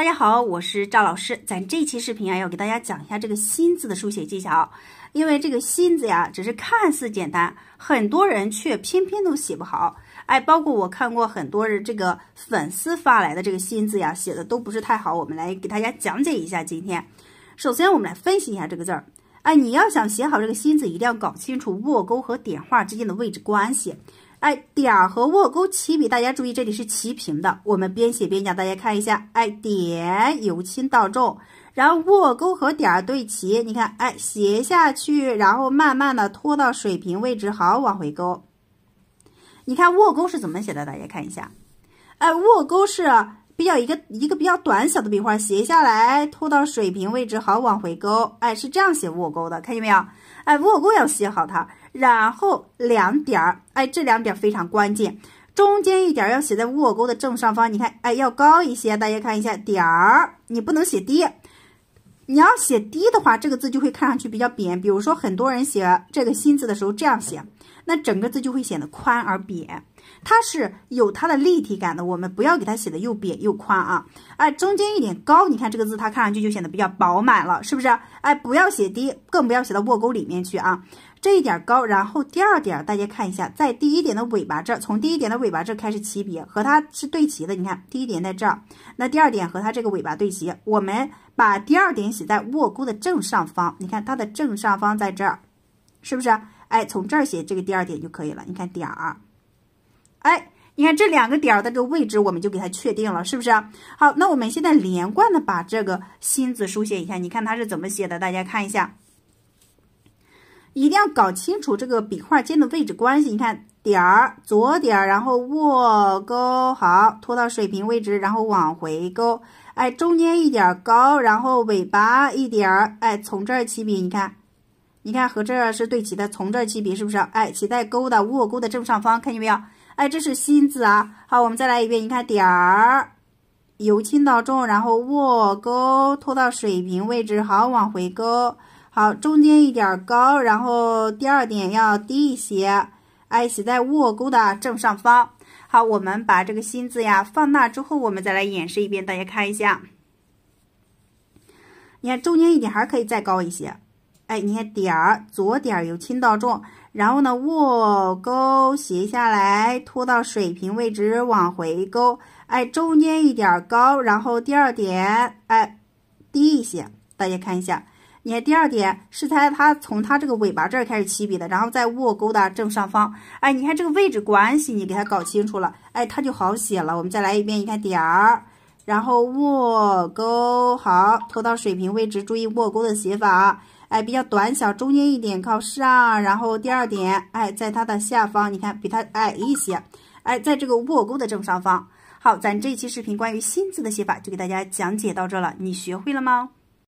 大家好，我是赵老师。咱这期视频啊，要给大家讲一下这个心字的书写技巧。因为这个心字呀，只是看似简单，很多人却偏偏都写不好。哎，包括我看过很多人这个粉丝发来的这个心字呀，写的都不是太好。我们来给大家讲解一下。今天，首先我们来分析一下这个字儿。哎，你要想写好这个心字，一定要搞清楚卧钩和点画之间的位置关系。哎，点和卧钩齐笔，大家注意，这里是齐平的。我们边写边讲，大家看一下。哎，点由轻到重，然后卧钩和点对齐。你看，哎，斜下去，然后慢慢的拖到水平位置，好，往回勾。你看卧钩是怎么写的，大家看一下。哎，卧钩是。比较一个一个比较短小的笔画斜下来拖到水平位置，好往回勾，哎，是这样写卧钩的，看见没有？哎，卧钩要写好它，然后两点，哎，这两点非常关键，中间一点要写在卧钩的正上方，你看，哎，要高一些，大家看一下点儿，你不能写低，你要写低的话，这个字就会看上去比较扁。比如说很多人写这个心字的时候这样写，那整个字就会显得宽而扁。它是有它的立体感的，我们不要给它写的又扁又宽啊！哎，中间一点高，你看这个字它看上去就显得比较饱满了，是不是？哎，不要写低，更不要写到卧钩里面去啊！这一点高，然后第二点，大家看一下，在第一点的尾巴这儿，从第一点的尾巴这儿开始起笔，和它是对齐的。你看，第一点在这儿，那第二点和它这个尾巴对齐，我们把第二点写在卧钩的正上方。你看它的正上方在这儿，是不是？哎，从这儿写这个第二点就可以了。你看点儿。哎，你看这两个点的这个位置，我们就给它确定了，是不是？好，那我们现在连贯的把这个“心”字书写一下。你看它是怎么写的？大家看一下，一定要搞清楚这个笔画间的位置关系。你看，点儿左点儿，然后卧钩，好，拖到水平位置，然后往回勾。哎，中间一点高，然后尾巴一点。哎，从这儿起笔，你看，你看和这是对齐的，从这儿起笔，是不是？哎，起在勾的卧钩的正上方，看见没有？哎，这是心字啊！好，我们再来一遍。你看点儿由轻到重，然后卧钩拖到水平位置，好，往回勾，好，中间一点高，然后第二点要低一些。哎，写在卧钩的正上方。好，我们把这个心字呀放大之后，我们再来演示一遍，大家看一下。你看中间一点还可以再高一些。哎，你看点儿，左点儿由轻到重。然后呢，卧钩斜下来，拖到水平位置，往回勾。哎，中间一点高，然后第二点，哎，低一些。大家看一下，你看第二点，是它它从它这个尾巴这儿开始起笔的，然后在卧钩的正上方。哎，你看这个位置关系，你给它搞清楚了，哎，它就好写了。我们再来一遍，你看点儿，然后卧钩，好，拖到水平位置，注意卧钩的写法。哎，比较短小，中间一点靠上，然后第二点，哎，在它的下方，你看比它矮一些，哎，在这个卧钩的正上方。好，咱这期视频关于心字的写法就给大家讲解到这了，你学会了吗？